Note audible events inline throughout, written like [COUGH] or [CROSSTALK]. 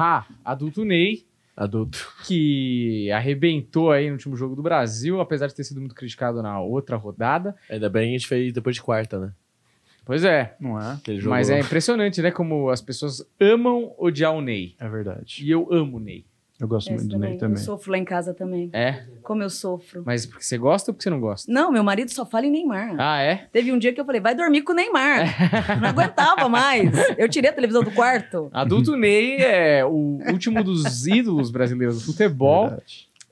Ah, adulto Ney. Adulto. Que arrebentou aí no último jogo do Brasil, apesar de ter sido muito criticado na outra rodada. Ainda bem que a gente fez depois de quarta, né? Pois é. Não é? Mas é impressionante, né? Como as pessoas amam odiar o Ney. É verdade. E eu amo o Ney. Eu gosto Esse é, muito do Ney também. Eu sofro lá em casa também. É? Como eu sofro. Mas porque você gosta ou porque você não gosta? Não, meu marido só fala em Neymar. Ah, é? Teve um dia que eu falei, vai dormir com o Neymar. [LAUGHS] não aguentava mais. Eu tirei a televisão do quarto. Adulto Ney é o último dos ídolos brasileiros do futebol.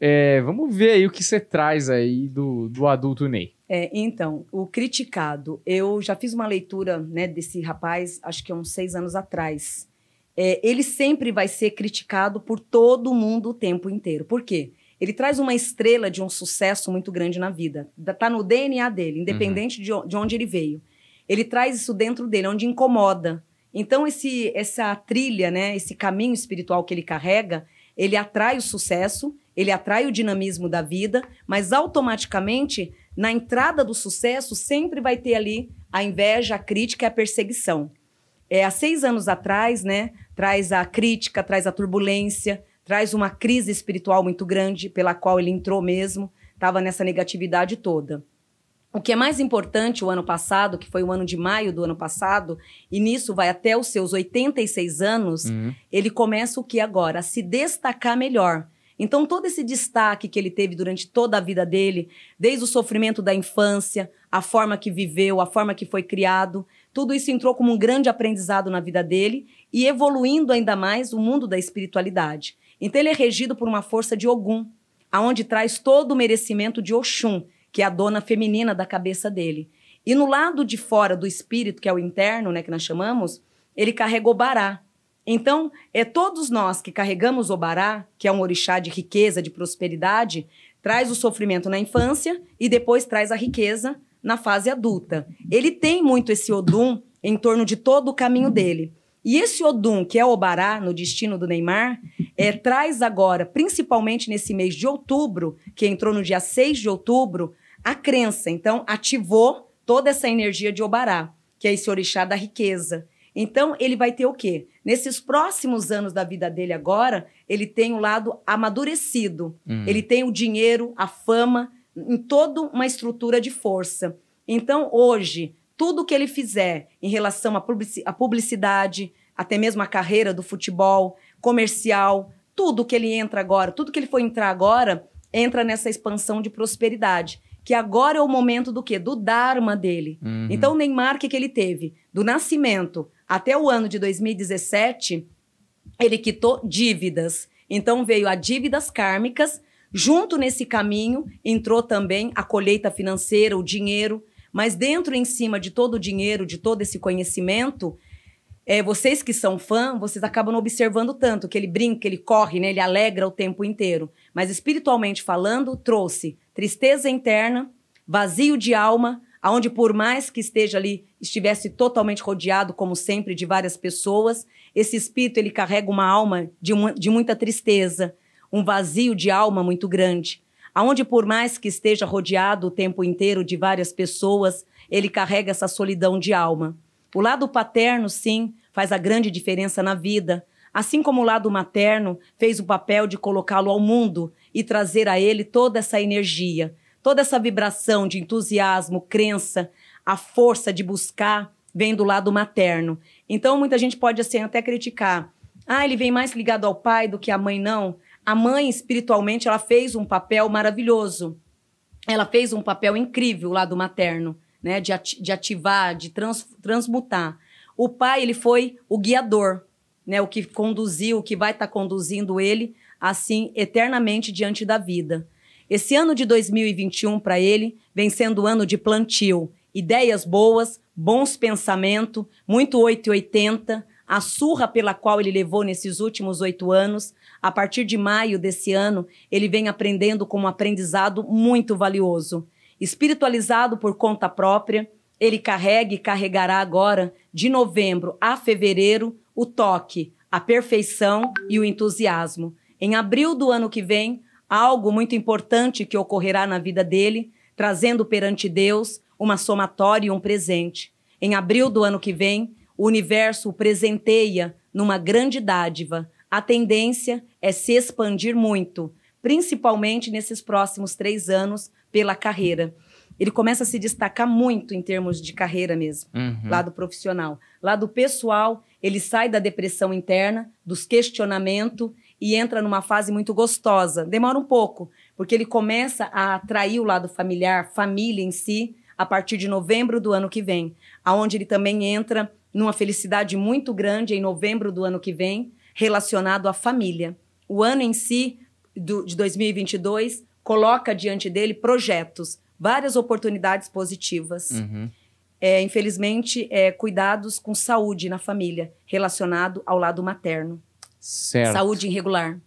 É, vamos ver aí o que você traz aí do, do adulto Ney. É, então, o criticado. Eu já fiz uma leitura né, desse rapaz, acho que há é uns seis anos atrás é, ele sempre vai ser criticado por todo mundo o tempo inteiro. Por quê? Ele traz uma estrela de um sucesso muito grande na vida. está no DNA dele, independente uhum. de, de onde ele veio. Ele traz isso dentro dele, é onde incomoda. Então, esse, essa trilha, né, esse caminho espiritual que ele carrega, ele atrai o sucesso, ele atrai o dinamismo da vida, mas automaticamente, na entrada do sucesso, sempre vai ter ali a inveja, a crítica e a perseguição é, há seis anos atrás, né? Traz a crítica, traz a turbulência, traz uma crise espiritual muito grande, pela qual ele entrou mesmo, estava nessa negatividade toda. O que é mais importante o ano passado, que foi o ano de maio do ano passado, e nisso vai até os seus 86 anos, uhum. ele começa o que agora? A se destacar melhor. Então, todo esse destaque que ele teve durante toda a vida dele, desde o sofrimento da infância, a forma que viveu, a forma que foi criado, tudo isso entrou como um grande aprendizado na vida dele e evoluindo ainda mais o mundo da espiritualidade. Então, ele é regido por uma força de Ogum, aonde traz todo o merecimento de Oxum, que é a dona feminina da cabeça dele. E no lado de fora do espírito, que é o interno, né, que nós chamamos, ele carregou Bará, então, é todos nós que carregamos o Bará, que é um orixá de riqueza, de prosperidade, traz o sofrimento na infância e depois traz a riqueza na fase adulta. Ele tem muito esse Odum em torno de todo o caminho dele. E esse Odum, que é o Obará, no destino do Neymar, é, traz agora, principalmente nesse mês de outubro, que entrou no dia 6 de outubro, a crença. Então, ativou toda essa energia de Obará, que é esse orixá da riqueza. Então, ele vai ter o quê? Nesses próximos anos da vida dele agora, ele tem o um lado amadurecido. Uhum. Ele tem o dinheiro, a fama, em toda uma estrutura de força. Então, hoje, tudo que ele fizer em relação à publicidade, até mesmo a carreira do futebol, comercial, tudo que ele entra agora, tudo que ele for entrar agora, entra nessa expansão de prosperidade que agora é o momento do quê? Do Dharma dele. Uhum. Então, o Neymar, o que, que ele teve? Do nascimento até o ano de 2017, ele quitou dívidas. Então, veio a dívidas kármicas. Junto nesse caminho, entrou também a colheita financeira, o dinheiro. Mas dentro em cima de todo o dinheiro, de todo esse conhecimento, é, vocês que são fã, vocês acabam observando tanto que ele brinca, ele corre, né? ele alegra o tempo inteiro. Mas espiritualmente falando, trouxe tristeza interna, vazio de alma, aonde por mais que esteja ali, estivesse totalmente rodeado, como sempre, de várias pessoas, esse espírito ele carrega uma alma de, de muita tristeza, um vazio de alma muito grande, aonde por mais que esteja rodeado o tempo inteiro de várias pessoas, ele carrega essa solidão de alma. O lado paterno, sim, faz a grande diferença na vida, Assim como o lado materno fez o papel de colocá-lo ao mundo e trazer a ele toda essa energia, toda essa vibração de entusiasmo, crença, a força de buscar vem do lado materno. Então muita gente pode assim até criticar. Ah, ele vem mais ligado ao pai do que à mãe, não. A mãe, espiritualmente, ela fez um papel maravilhoso. Ela fez um papel incrível lá do materno, né? De, ativar, de transmutar. O pai, ele foi o guiador, né, o que conduziu, o que vai estar tá conduzindo ele, assim, eternamente diante da vida. Esse ano de 2021 para ele vem sendo ano de plantio, ideias boas, bons pensamentos, muito 880, a surra pela qual ele levou nesses últimos oito anos. A partir de maio desse ano, ele vem aprendendo com um aprendizado muito valioso. Espiritualizado por conta própria, ele carrega e carregará agora, de novembro a fevereiro, o toque, a perfeição e o entusiasmo. Em abril do ano que vem, algo muito importante que ocorrerá na vida dele, trazendo perante Deus uma somatória e um presente. Em abril do ano que vem, o universo o presenteia numa grande dádiva. A tendência é se expandir muito, principalmente nesses próximos três anos, pela carreira. Ele começa a se destacar muito em termos de carreira mesmo, uhum. lado profissional. Lado pessoal, ele sai da depressão interna, dos questionamento e entra numa fase muito gostosa. Demora um pouco, porque ele começa a atrair o lado familiar, família em si, a partir de novembro do ano que vem, aonde ele também entra numa felicidade muito grande em novembro do ano que vem, relacionado à família. O ano em si do, de 2022 coloca diante dele projetos, várias oportunidades positivas. Uhum é, infelizmente, é, cuidados com saúde na família, relacionado ao lado materno. Certo. Saúde irregular.